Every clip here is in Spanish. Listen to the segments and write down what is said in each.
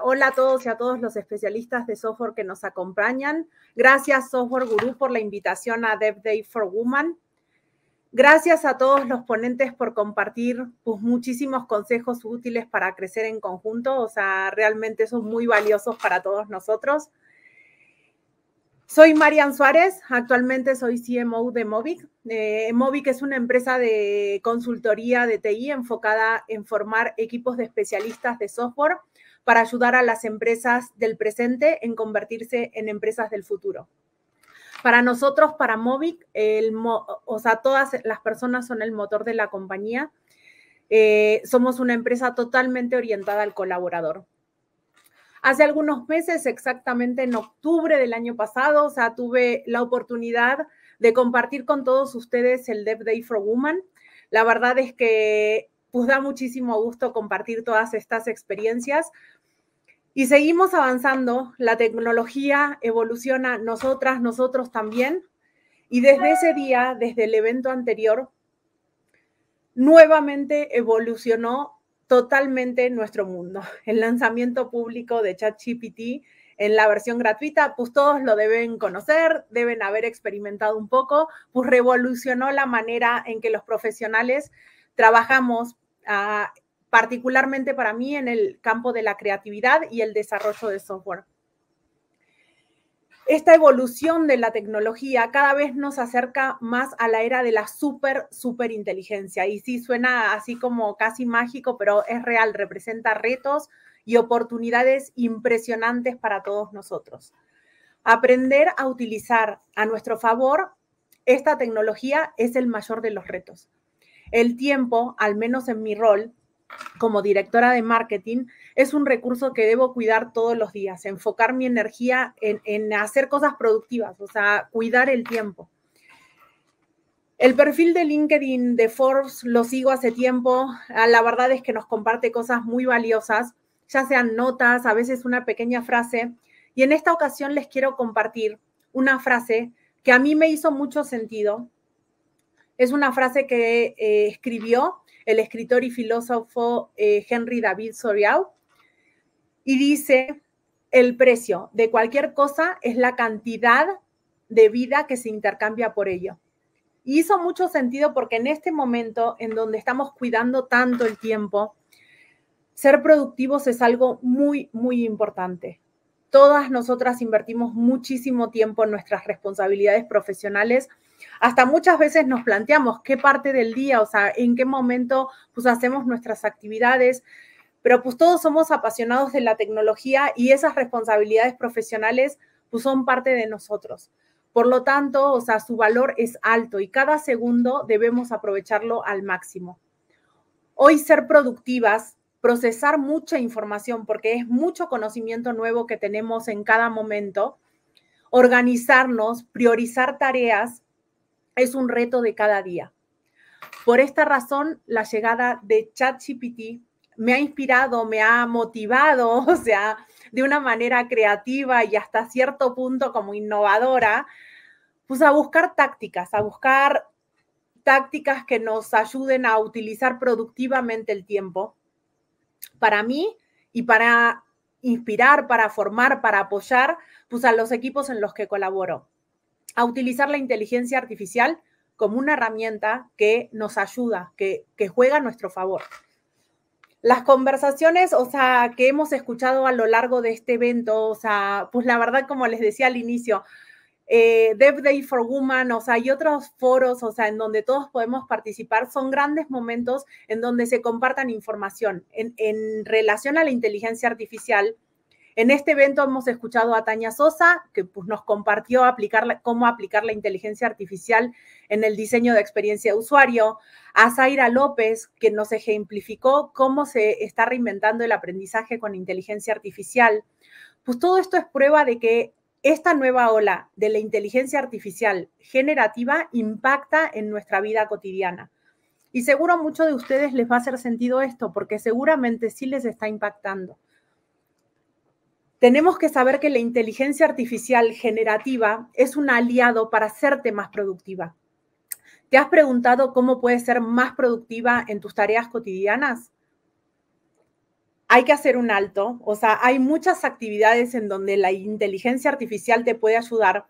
Hola a todos y a todos los especialistas de software que nos acompañan. Gracias Software Guru por la invitación a Dev Day for Woman. Gracias a todos los ponentes por compartir pues, muchísimos consejos útiles para crecer en conjunto. O sea, realmente son muy valiosos para todos nosotros. Soy Marian Suárez, actualmente soy CMO de Movic. Eh, Movic es una empresa de consultoría de TI enfocada en formar equipos de especialistas de software para ayudar a las empresas del presente en convertirse en empresas del futuro. Para nosotros, para Movic, el, o sea, todas las personas son el motor de la compañía. Eh, somos una empresa totalmente orientada al colaborador. Hace algunos meses, exactamente en octubre del año pasado, o sea, tuve la oportunidad de compartir con todos ustedes el Dev Day for woman. La verdad es que pues da muchísimo gusto compartir todas estas experiencias. Y seguimos avanzando, la tecnología evoluciona, nosotras, nosotros también. Y desde ese día, desde el evento anterior, nuevamente evolucionó totalmente nuestro mundo. El lanzamiento público de ChatGPT en la versión gratuita, pues todos lo deben conocer, deben haber experimentado un poco, pues revolucionó la manera en que los profesionales trabajamos Ah, particularmente para mí en el campo de la creatividad y el desarrollo de software. Esta evolución de la tecnología cada vez nos acerca más a la era de la super, super inteligencia. Y sí, suena así como casi mágico, pero es real, representa retos y oportunidades impresionantes para todos nosotros. Aprender a utilizar a nuestro favor esta tecnología es el mayor de los retos el tiempo, al menos en mi rol como directora de marketing, es un recurso que debo cuidar todos los días, enfocar mi energía en, hacer cosas productivas, o sea, cuidar el tiempo. El perfil de LinkedIn de Forbes lo sigo hace tiempo. Ah, la verdad es que nos comparte cosas muy valiosas, ya sean notas, a veces una pequeña frase. Y en esta ocasión les quiero compartir una frase que a mí me hizo mucho sentido es una frase que eh, escribió el escritor y filósofo eh, Henry David Soriau y dice, el precio de cualquier cosa es la cantidad de vida que se intercambia por ello. Y hizo mucho sentido porque en este momento en donde estamos cuidando tanto el tiempo, ser productivos es algo muy, muy importante. Todas nosotras invertimos muchísimo tiempo en nuestras responsabilidades profesionales hasta muchas veces nos planteamos qué parte del día, o sea, en qué momento pues hacemos nuestras actividades, pero pues todos somos apasionados de la tecnología y esas responsabilidades profesionales pues son parte de nosotros. Por lo tanto, o sea, su valor es alto y cada segundo debemos aprovecharlo al máximo. Hoy ser productivas, procesar mucha información porque es mucho conocimiento nuevo que tenemos en cada momento, organizarnos, priorizar tareas, es un reto de cada día. Por esta razón, la llegada de ChatGPT me ha inspirado, me ha motivado, o sea, de una manera creativa y hasta cierto punto como innovadora, pues a buscar tácticas, a buscar tácticas que nos ayuden a utilizar productivamente el tiempo para mí y para inspirar, para formar, para apoyar, pues a los equipos en los que colaboro a utilizar la inteligencia artificial como una herramienta que nos ayuda, que, que juega a nuestro favor. Las conversaciones, o sea, que hemos escuchado a lo largo de este evento, o sea, pues la verdad, como les decía al inicio, eh, Dev Day for Women, o sea, y otros foros, o sea, en donde todos podemos participar, son grandes momentos en donde se compartan información en, en relación a la inteligencia artificial, en este evento hemos escuchado a Tania Sosa, que pues, nos compartió cómo aplicar la inteligencia artificial en el diseño de experiencia de usuario, a Zaira López, que nos ejemplificó cómo se está reinventando el aprendizaje con inteligencia artificial. Pues todo esto es prueba de que esta nueva ola de la inteligencia artificial generativa impacta en nuestra vida cotidiana. Y seguro a muchos de ustedes les va a hacer sentido esto, porque seguramente sí les está impactando. Tenemos que saber que la inteligencia artificial generativa es un aliado para hacerte más productiva. ¿Te has preguntado cómo puedes ser más productiva en tus tareas cotidianas? Hay que hacer un alto, o sea, hay muchas actividades en donde la inteligencia artificial te puede ayudar.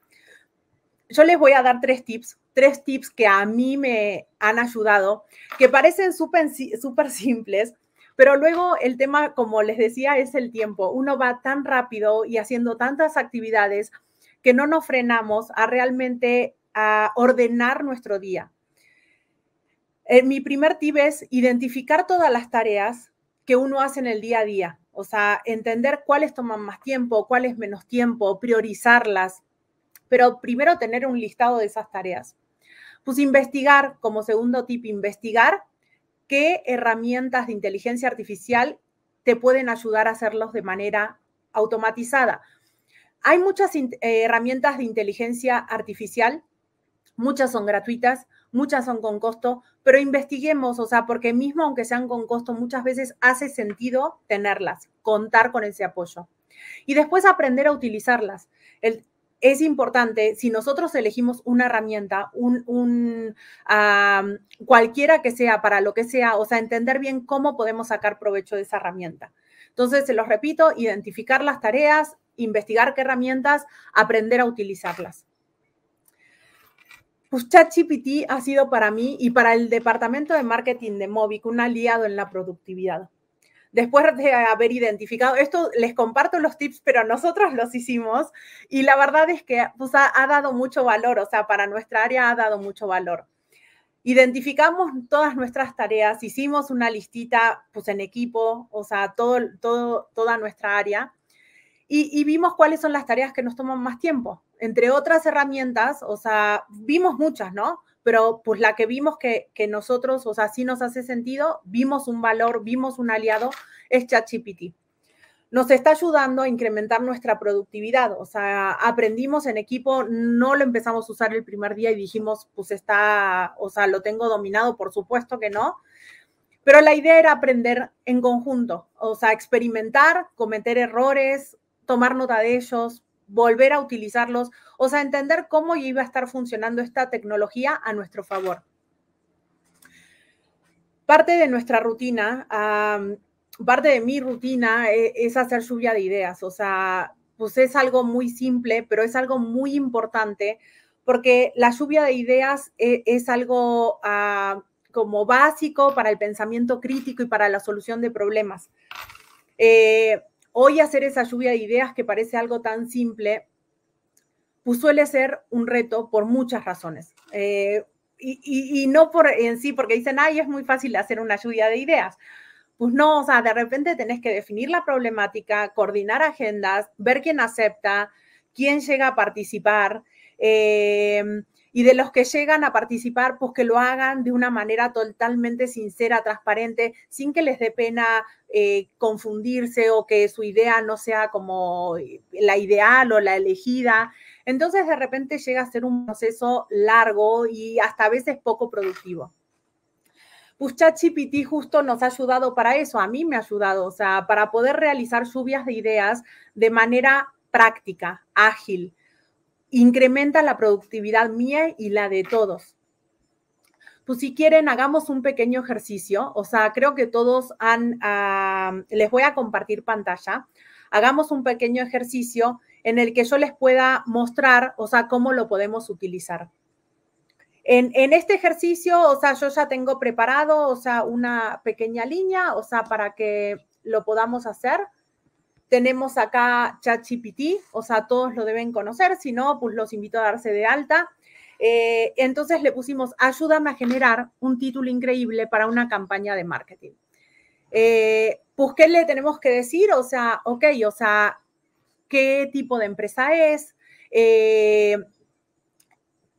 Yo les voy a dar tres tips, tres tips que a mí me han ayudado, que parecen súper simples, pero luego el tema, como les decía, es el tiempo. Uno va tan rápido y haciendo tantas actividades que no nos frenamos a realmente a ordenar nuestro día. Eh, mi primer tip es identificar todas las tareas que uno hace en el día a día, o sea, entender cuáles toman más tiempo, cuáles menos tiempo, priorizarlas, pero primero tener un listado de esas tareas. Pues investigar, como segundo tip, investigar qué herramientas de inteligencia artificial te pueden ayudar a hacerlos de manera automatizada. Hay muchas eh, herramientas de inteligencia artificial, muchas son gratuitas, muchas son con costo, pero investiguemos, o sea, porque mismo aunque sean con costo, muchas veces hace sentido tenerlas, contar con ese apoyo. Y después aprender a utilizarlas. El, es importante, si nosotros elegimos una herramienta, un, cualquiera que sea, para lo que sea, o sea, entender bien cómo podemos sacar provecho de esa herramienta. Entonces, se los repito, identificar las tareas, investigar qué herramientas, aprender a utilizarlas. Pues ChatGPT ha sido para mí y para el departamento de marketing de Movic un aliado en la productividad después de haber identificado, esto les comparto los tips, pero nosotros los hicimos y la verdad es que pues, ha, dado mucho valor, o sea, para nuestra área ha dado mucho valor. Identificamos todas nuestras tareas, hicimos una listita pues en equipo, o sea, todo, todo, toda nuestra área y, y vimos cuáles son las tareas que nos toman más tiempo. Entre otras herramientas, o sea, vimos muchas, ¿no? pero pues la que vimos que, nosotros, o sea, sí nos hace sentido, vimos un valor, vimos un aliado, es ChatGPT nos está ayudando a incrementar nuestra productividad. O sea, aprendimos en equipo, no lo empezamos a usar el primer día y dijimos, pues está, o sea, lo tengo dominado, por supuesto que no. Pero la idea era aprender en conjunto, o sea, experimentar, cometer errores, tomar nota de ellos, volver a utilizarlos, o sea, entender cómo iba a estar funcionando esta tecnología a nuestro favor. Parte de nuestra rutina, parte de mi rutina e, es, hacer lluvia de ideas, o sea, pues es algo muy simple, pero es algo muy importante porque la lluvia de ideas e, es, algo ah, como básico para el pensamiento crítico y para la solución de problemas. Eh, Hoy hacer esa lluvia de ideas que parece algo tan simple, pues suele ser un reto por muchas razones. Eh, y, no por en sí, porque dicen, ay, es muy fácil hacer una lluvia de ideas. Pues no, o sea, de repente tenés que definir la problemática, coordinar agendas, ver quién acepta, quién llega a participar, eh, y de los que llegan a participar, pues que lo hagan de una manera totalmente sincera, transparente, sin que les dé pena eh, confundirse o que su idea no sea como eh, la ideal o la elegida. Entonces de repente llega a ser un proceso largo y hasta a veces poco productivo. Pues Piti justo nos ha ayudado para eso, a mí me ha ayudado, o sea, para poder realizar lluvias de ideas de manera práctica, ágil incrementa la productividad mía y la de todos. Pues si quieren, hagamos un pequeño ejercicio. O sea, creo que todos han, les voy a compartir pantalla. Hagamos un pequeño ejercicio en el que yo les pueda mostrar, o sea, cómo lo podemos utilizar. En, en, este ejercicio, o sea, yo ya tengo preparado, o sea, una pequeña línea, o sea, para que lo podamos hacer. Tenemos acá ChatGPT, o sea, todos lo deben conocer, si no, pues los invito a darse de alta. Eh, entonces le pusimos, ayúdame a generar un título increíble para una campaña de marketing. Eh, pues, ¿qué le tenemos que decir? O sea, ok, o sea, ¿qué tipo de empresa es? Eh,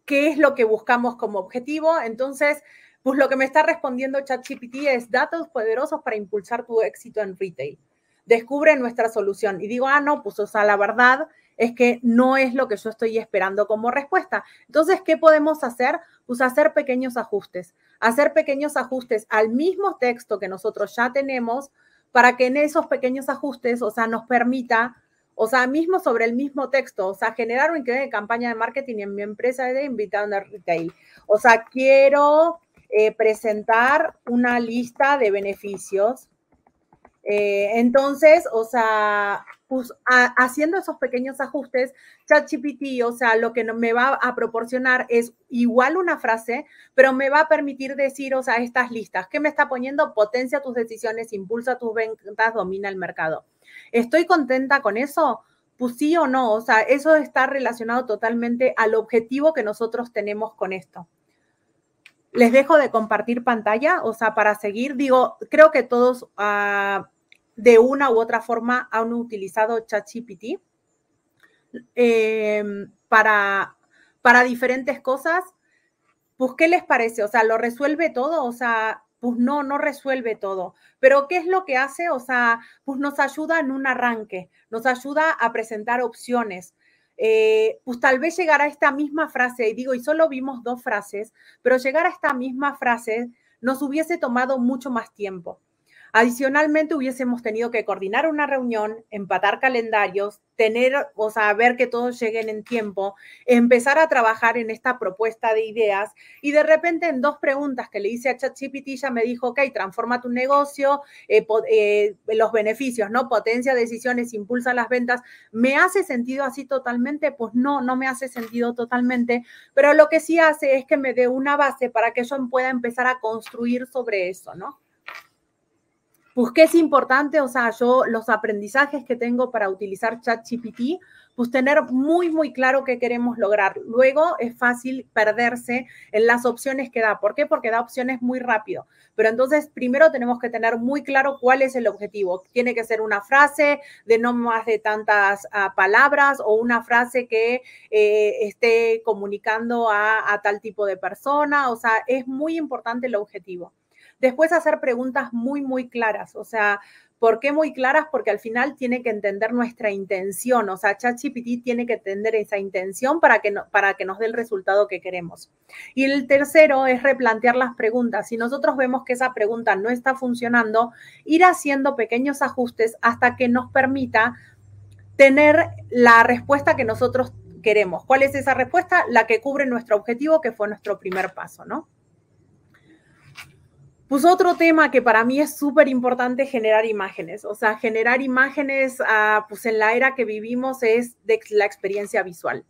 ¿Qué es lo que buscamos como objetivo? Entonces, pues lo que me está respondiendo ChatGPT es datos poderosos para impulsar tu éxito en retail descubre nuestra solución. Y digo, ah, no, pues, o sea, la verdad es que no es lo que yo estoy esperando como respuesta. Entonces, ¿qué podemos hacer? Pues hacer pequeños ajustes, hacer pequeños ajustes al mismo texto que nosotros ya tenemos para que en esos pequeños ajustes, o sea, nos permita, o sea, mismo sobre el mismo texto, o sea, generar un de campaña de marketing en mi empresa de invitado en retail. O sea, quiero eh, presentar una lista de beneficios eh, entonces, o sea, pues, haciendo esos pequeños ajustes, ChatGPT, o sea, lo que me va a proporcionar es igual una frase, pero me va a permitir decir, o sea, estas listas, ¿qué me está poniendo? Potencia tus decisiones, impulsa tus ventas, domina el mercado. ¿Estoy contenta con eso? Pues sí o no, o sea, eso está relacionado totalmente al objetivo que nosotros tenemos con esto. Les dejo de compartir pantalla, o sea, para seguir, digo, creo que todos ah, de una u otra forma han utilizado ChatGPT em, para, para diferentes cosas. Pues, ¿qué les parece? O sea, ¿lo resuelve todo? O sea, pues no, no resuelve todo. Pero ¿qué es lo que hace? O sea, pues nos ayuda en un arranque, nos ayuda a presentar opciones, eh, pues tal vez llegar a esta misma frase, y digo, y solo vimos dos frases, pero llegar a esta misma frase nos hubiese tomado mucho más tiempo. Adicionalmente, hubiésemos tenido que coordinar una reunión, empatar calendarios, tener, o sea, ver que todos lleguen en tiempo, empezar a trabajar en esta propuesta de ideas y de repente en dos preguntas que le hice a ChatGPT ya me dijo, ok, transforma tu negocio, eh, eh, los beneficios, ¿no? Potencia decisiones, impulsa las ventas. ¿Me hace sentido así totalmente? Pues no, no me hace sentido totalmente, pero lo que sí hace es que me dé una base para que yo pueda empezar a construir sobre eso, ¿no? pues qué es importante, o sea, yo los aprendizajes que tengo para utilizar ChatGPT, pues tener muy, muy claro qué queremos lograr. Luego es fácil perderse en las opciones que da. ¿Por qué? Porque da opciones muy rápido. Pero entonces, primero tenemos que tener muy claro cuál es el objetivo. Tiene que ser una frase de no más de tantas ah, palabras o una frase que eh, esté comunicando a tal tipo de persona. O sea, es muy importante el objetivo. Después hacer preguntas muy, muy claras, o sea, ¿por qué muy claras? Porque al final tiene que entender nuestra intención, o sea, ChatGPT tiene que entender esa intención para que, para que nos dé el resultado que queremos. Y el tercero es replantear las preguntas. Si nosotros vemos que esa pregunta no está funcionando, ir haciendo pequeños ajustes hasta que nos permita tener la respuesta que nosotros queremos. ¿Cuál es esa respuesta? La que cubre nuestro objetivo, que fue nuestro primer paso, ¿no? Pues otro tema que para mí es súper importante generar imágenes, o sea, generar imágenes, ah, pues en la era que vivimos es de la experiencia visual.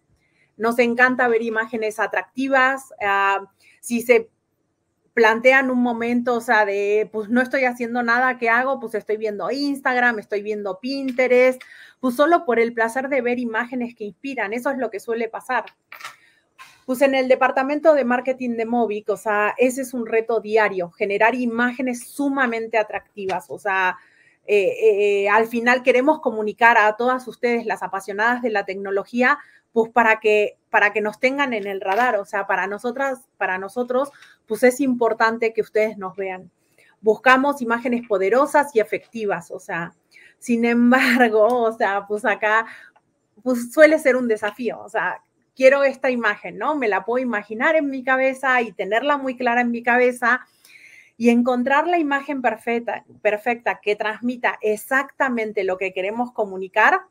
Nos encanta ver imágenes atractivas, ah, si se plantean un momento, o sea, de, pues no estoy haciendo nada, ¿qué hago? Pues estoy viendo Instagram, estoy viendo Pinterest, pues solo por el placer de ver imágenes que inspiran, eso es lo que suele pasar. Pues en el departamento de marketing de Movic, o sea, ese es un reto diario, generar imágenes sumamente atractivas, o sea, eh, eh, al final queremos comunicar a todas ustedes, las apasionadas de la tecnología, pues para que, para que nos tengan en el radar, o sea, para nosotras, para nosotros, pues es importante que ustedes nos vean. Buscamos imágenes poderosas y efectivas, o sea, sin embargo, o sea, pues acá, pues suele ser un desafío, o sea, quiero esta imagen, ¿no? Me la puedo imaginar en mi cabeza y tenerla muy clara en mi cabeza y encontrar la imagen perfecta, perfecta que transmita exactamente lo que queremos comunicar,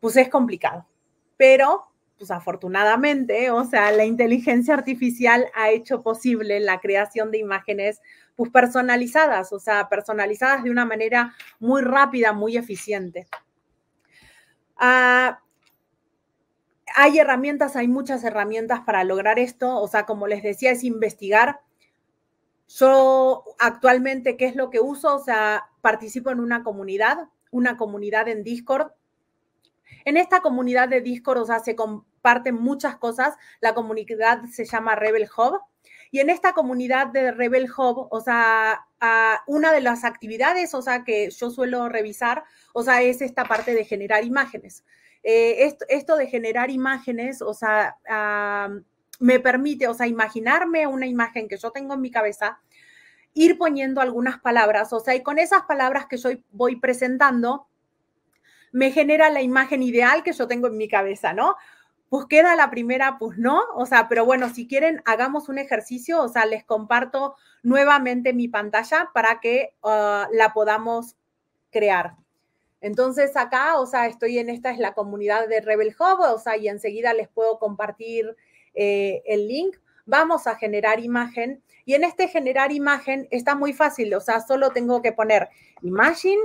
pues es complicado. Pero, pues afortunadamente, o sea, la inteligencia artificial ha hecho posible la creación de imágenes pues personalizadas, o sea, personalizadas de una manera muy rápida, muy eficiente. Ah, hay herramientas, hay muchas herramientas para lograr esto. O sea, como les decía, es investigar. Yo actualmente, ¿qué es lo que uso? O sea, participo en una comunidad, una comunidad en Discord. En esta comunidad de Discord, o sea, se comparten muchas cosas. La comunidad se llama Rebel Hub. Y en esta comunidad de Rebel Hub, o sea, una de las actividades, o sea, que yo suelo revisar, o sea, es esta parte de generar imágenes. Eh, esto, de generar imágenes, o sea, ah, me permite, o sea, imaginarme una imagen que yo tengo en mi cabeza, ir poniendo algunas palabras, o sea, y con esas palabras que yo voy presentando, me genera la imagen ideal que yo tengo en mi cabeza, ¿no? Pues queda la primera, pues no, o sea, pero bueno, si quieren, hagamos un ejercicio, o sea, les comparto nuevamente mi pantalla para que ah, la podamos crear. Entonces acá, o sea, estoy en esta es la comunidad de Rebel Hub, o sea, y enseguida les puedo compartir eh, el link. Vamos a generar imagen y en este generar imagen está muy fácil, o sea, solo tengo que poner imagen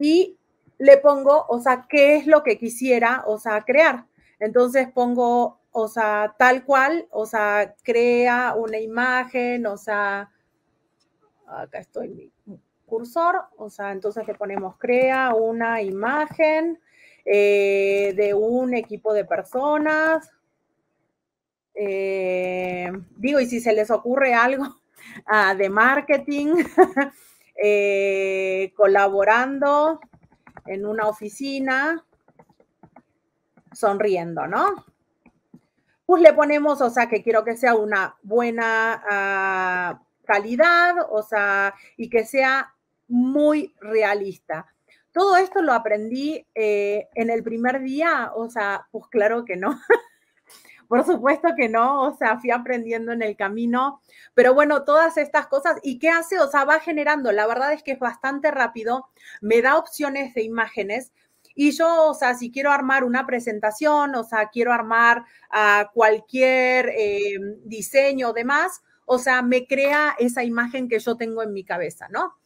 y le pongo, o sea, qué es lo que quisiera, o sea, crear. Entonces pongo, o sea, tal cual, o sea, crea una imagen, o sea, acá estoy cursor, o sea, entonces le ponemos crea una imagen eh, de un equipo de personas. Eh, digo, y si se les ocurre algo ah, de marketing, eh, colaborando en una oficina, sonriendo, ¿no? Pues le ponemos, o sea, que quiero que sea una buena... Ah, calidad, o sea, y que sea muy realista. Todo esto lo aprendí eh, en el primer día, o sea, pues claro que no. Por supuesto que no, o sea, fui aprendiendo en el camino, pero bueno, todas estas cosas, ¿y qué hace? O sea, va generando, la verdad es que es bastante rápido, me da opciones de imágenes, y yo, o sea, si quiero armar una presentación, o sea, quiero armar ah, cualquier eh, diseño o demás, o sea, me crea esa imagen que yo tengo en mi cabeza, ¿no?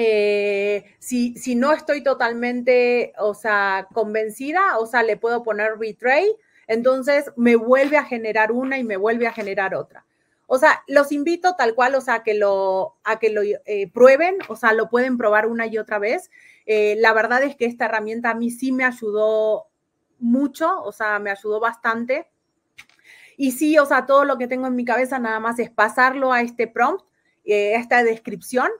Eh, si, no estoy totalmente, o sea, convencida, o sea, le puedo poner retray, entonces me vuelve a generar una y me vuelve a generar otra. O sea, los invito tal cual, o sea, a que lo, a que lo eh, prueben, o sea, lo pueden probar una y otra vez. Eh, la verdad es que esta herramienta a mí sí me ayudó mucho, o sea, me ayudó bastante. Y sí, o sea, todo lo que tengo en mi cabeza nada más es pasarlo a este prompt, a esta descripción,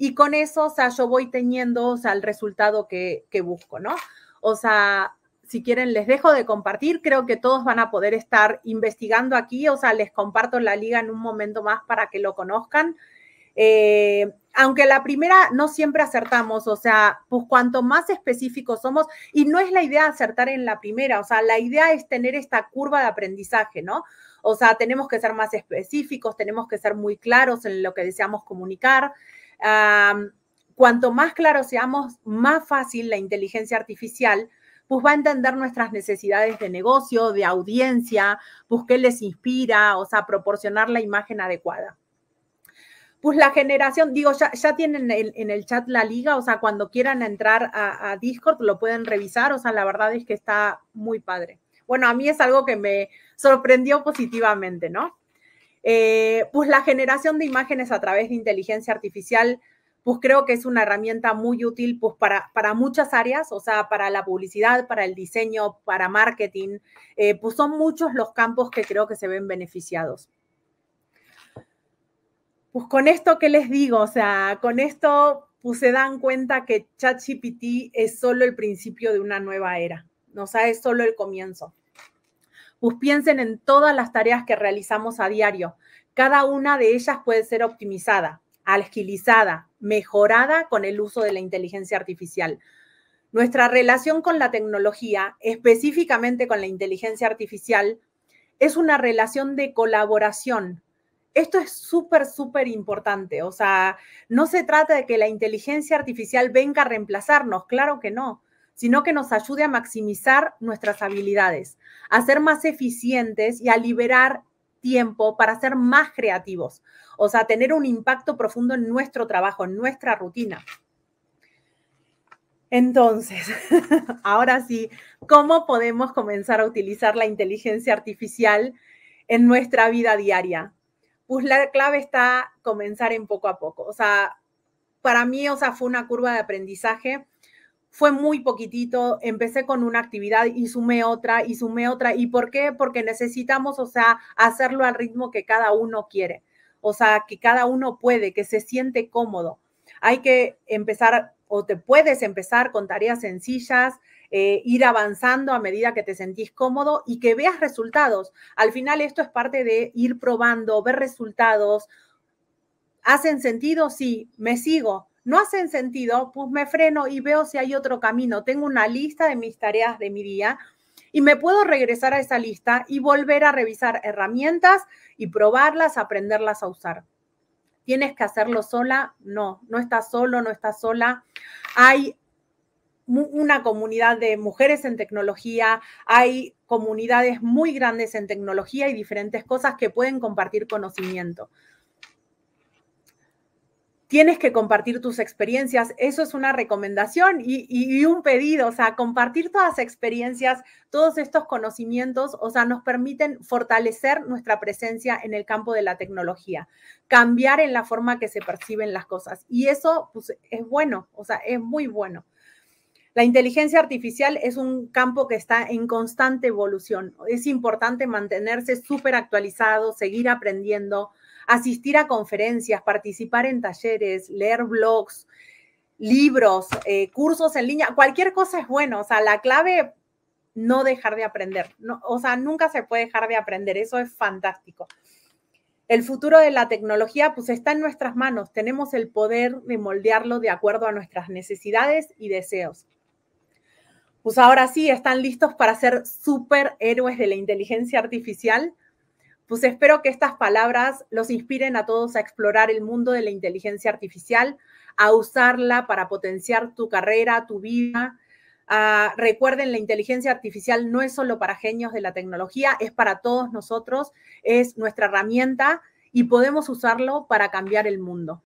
y con eso, o sea, yo voy teniendo, o sea, el resultado que, busco, ¿no? O sea, si quieren, les dejo de compartir. Creo que todos van a poder estar investigando aquí. O sea, les comparto la liga en un momento más para que lo conozcan. Eh, aunque la primera no siempre acertamos, o sea, pues cuanto más específicos somos, y no es la idea acertar en la primera, o sea, la idea es tener esta curva de aprendizaje, ¿no? O sea, tenemos que ser más específicos, tenemos que ser muy claros en lo que deseamos comunicar cuanto más claro seamos, más fácil la inteligencia artificial pues va a entender nuestras necesidades de negocio, de audiencia, pues qué les inspira, o sea, proporcionar la imagen adecuada. Pues la generación, digo, ya, tienen en el chat la liga, o sea, cuando quieran entrar a, a, Discord lo pueden revisar, o sea, la verdad es que está muy padre. Bueno, a mí es algo que me sorprendió positivamente, ¿no? Eh, pues la generación de imágenes a través de inteligencia artificial, pues creo que es una herramienta muy útil pues para, para muchas áreas, o sea, para la publicidad, para el diseño, para marketing, eh, pues son muchos los campos que creo que se ven beneficiados. Pues con esto, ¿qué les digo? O sea, con esto pues se dan cuenta que ChatGPT es solo el principio de una nueva era, o sea, es solo el comienzo pues piensen en todas las tareas que realizamos a diario. Cada una de ellas puede ser optimizada, alquilizada, mejorada con el uso de la inteligencia artificial. Nuestra relación con la tecnología, específicamente con la inteligencia artificial, es una relación de colaboración. Esto es súper, súper importante. O sea, no se trata de que la inteligencia artificial venga a reemplazarnos, claro que no, sino que nos ayude a maximizar nuestras habilidades, a ser más eficientes y a liberar tiempo para ser más creativos, o sea, tener un impacto profundo en nuestro trabajo, en nuestra rutina. Entonces, ahora sí, ¿cómo podemos comenzar a utilizar la inteligencia artificial en nuestra vida diaria? Pues la clave está comenzar en poco a poco. O sea, para mí, o sea, fue una curva de aprendizaje fue muy poquitito, empecé con una actividad y sumé otra y sumé otra. ¿Y por qué? Porque necesitamos, o sea, hacerlo al ritmo que cada uno quiere, o sea, que cada uno puede, que se siente cómodo. Hay que empezar o te puedes empezar con tareas sencillas, eh, ir avanzando a medida que te sentís cómodo y que veas resultados. Al final esto es parte de ir probando, ver resultados. ¿Hacen sentido? Sí, me sigo no hacen sentido, pues me freno y veo si hay otro camino. Tengo una lista de mis tareas de mi día y me puedo regresar a esa lista y volver a revisar herramientas y probarlas, aprenderlas a usar. ¿Tienes que hacerlo sola? No, no estás solo, no estás sola. Hay una comunidad de mujeres en tecnología, hay comunidades muy grandes en tecnología y diferentes cosas que pueden compartir conocimiento tienes que compartir tus experiencias. Eso es una recomendación y, un pedido, o sea, compartir todas las experiencias, todos estos conocimientos, o sea, nos permiten fortalecer nuestra presencia en el campo de la tecnología, cambiar en la forma que se perciben las cosas. Y eso pues, es bueno, o sea, es muy bueno. La inteligencia artificial es un campo que está en constante evolución. Es importante mantenerse súper actualizado, seguir aprendiendo, asistir a conferencias, participar en talleres, leer blogs, libros, eh, cursos en línea, cualquier cosa es bueno. O sea, la clave, no dejar de aprender. No, o sea, nunca se puede dejar de aprender. Eso es fantástico. El futuro de la tecnología, pues está en nuestras manos. Tenemos el poder de moldearlo de acuerdo a nuestras necesidades y deseos. Pues ahora sí, están listos para ser superhéroes de la inteligencia artificial pues espero que estas palabras los inspiren a todos a explorar el mundo de la inteligencia artificial, a usarla para potenciar tu carrera, tu vida. Ah, recuerden, la inteligencia artificial no es solo para genios de la tecnología, es para todos nosotros, es nuestra herramienta y podemos usarlo para cambiar el mundo.